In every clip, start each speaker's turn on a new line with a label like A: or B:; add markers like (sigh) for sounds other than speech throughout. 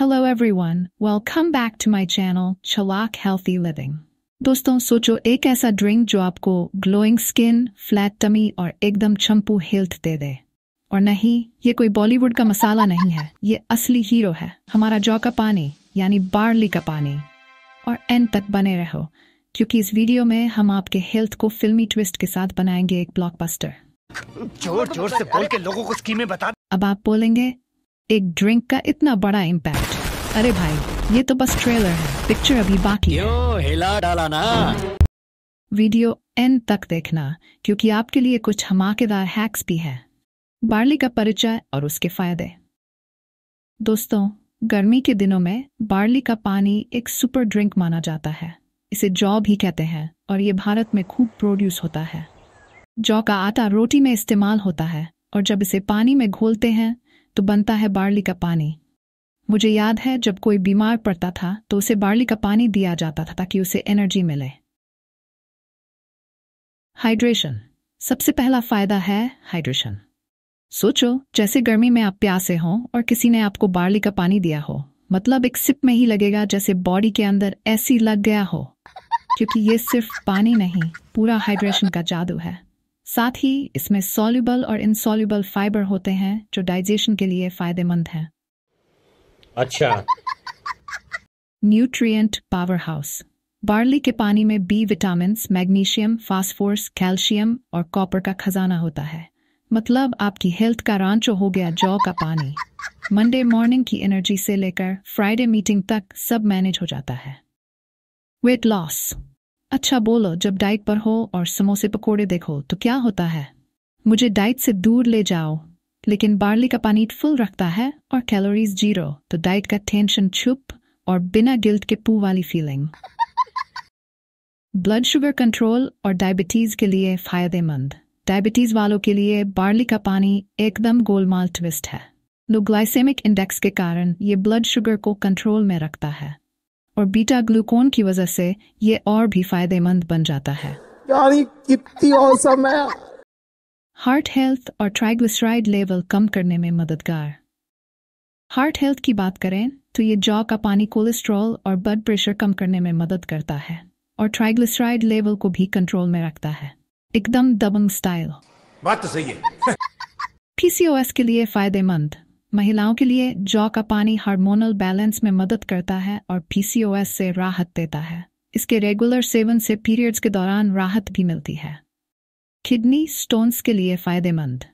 A: hello everyone welcome back to my channel चलाक healthy living दोस्तों सोचो एक ऐसा ड्रिंक जो आपको ग्लोइंग स्किन फ्लैट टमी और एकदम चंपू हेल्थ दे दे और नहीं ये कोई बॉलीवुड का मसाला नहीं है ये असली हीरो है हमारा जौ का पानी यानी बार्ली का पानी और एंड तक बने रहो क्योंकि इस वीडियो में हम आपके हेल्थ को फिल्मी ट्विस्ट के साथ बनाएंगे एक ब्लॉकबस्टर जोर जोर से बोल के लोगों को स्कीमें बता अब आप बोलेंगे एक ड्रिंक का इतना बड़ा इम्पैक्ट अरे भाई ये तो बस ट्रेलर है पिक्चर अभी बाकी क्यों हिला डाला ना वीडियो एंड तक देखना क्योंकि आपके लिए कुछ हमाकेदार हैक्स भी है बार्ली का परिचय और उसके फायदे दोस्तों गर्मी के दिनों में बार्ली का पानी एक सुपर ड्रिंक माना जाता है इसे जौ भी कहते हैं और ये भारत में खूब प्रोड्यूस होता है जौ का आटा रोटी में इस्तेमाल होता है और जब इसे पानी में घोलते हैं तो बनता है बार्ली का पानी मुझे याद है जब कोई बीमार पड़ता था तो उसे बार्ली का पानी दिया जाता था ताकि उसे एनर्जी मिले हाइड्रेशन सबसे पहला फायदा है हाइड्रेशन सोचो जैसे गर्मी में आप प्यासे हों और किसी ने आपको बार्ली का पानी दिया हो मतलब एक सिप में ही लगेगा जैसे बॉडी के अंदर ऐसी लग गया हो क्योंकि ये सिर्फ पानी नहीं पूरा हाइड्रेशन का जादू है साथ ही इसमें सॉल्यूबल और इनसॉल्यूबल फाइबर होते हैं जो डाइजेशन के लिए फायदेमंद हैं अच्छा न्यूट्रिएंट पावर हाउस बार्ली के पानी में B vitamin magnesium phosphorus calcium और कॉपर का खजाना होता है मतलब आपकी हेल्थ का रांचो हो गया जौ का पानी मंडे मॉर्निंग की एनर्जी से लेकर फ्राइडे मीटिंग तक सब मैनेज हो जाता है वेट लॉस अच्छा बोलो जब डाइट पर हो और समोसे पकोड़े देखो तो क्या होता है मुझे डाइट से दूर ले जाओ लेकिन बार्ली का पानी फुल रखता है और कैलोरीज जीरो तो डाइट का टेंशन छुप और बिना गिल्ट के पू वाली फीलिंग ब्लड शुगर कंट्रोल और डायबिटीज के लिए फायदेमंद डायबिटीज वालों के लिए बार्ली का पानी एकदम गोलमाल ट्विस्ट है लो ग्लाइसेमिक इंडेक्स के कारण ये ब्लड शुगर को कंट्रोल में रखता है और बीटा ग्लूकोन की वजह से ये और भी फायदेमंद बन जाता है कितनी औसम है हार्ट हेल्थ और ट्राइग्लिसराइड लेवल कम करने में मददगार हार्ट हेल्थ की बात करें तो ये जौ का पानी कोलेस्ट्रॉल और ब्लड प्रेशर कम करने में मदद करता है और ट्राइग्लिसराइड लेवल को भी कंट्रोल में रखता है एकदम दबंग स्टाइल बात तो सही है (laughs) पीसीओएस के लिए फायदेमंद महिलाओं के लिए जौ का पानी हार्मोनल बैलेंस में मदद करता है और पीसीओएस से राहत देता है इसके रेगुलर सेवन से पीरियड्स के दौरान राहत भी मिलती है किडनी स्टोन्स के लिए फायदेमंद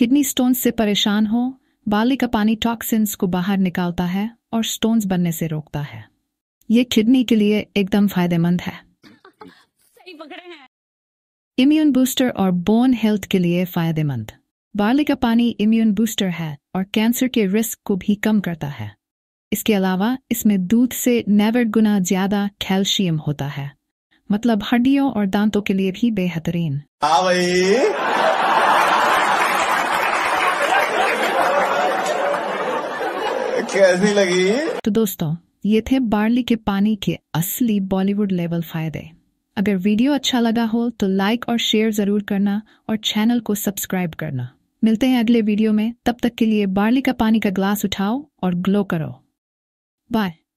A: किडनी स्टोन्स से परेशान हो बाली का पानी टॉक्सिन्स को बाहर निकालता है और स्टोन्स बनने से रोकता है ये किडनी के लिए एकदम फायदेमंद है इम्यून (laughs) बूस्टर और बोन हेल्थ के लिए फायदेमंद बार्ली का पानी इम्यून बूस्टर है और कैंसर के रिस्क को भी कम करता है इसके अलावा इसमें दूध से नेवर गुना ज्यादा कैल्शियम होता है मतलब हड्डियों और दांतों के लिए भी बेहतरीन हाँ कैसी लगी तो दोस्तों ये थे बार्ली के पानी के असली बॉलीवुड लेवल फायदे अगर वीडियो अच्छा लगा हो तो लाइक और शेयर जरूर करना और चैनल को सब्सक्राइब करना मिलते हैं अगले वीडियो में तब तक के लिए बार्ली का पानी का ग्लास उठाओ और ग्लो करो बाय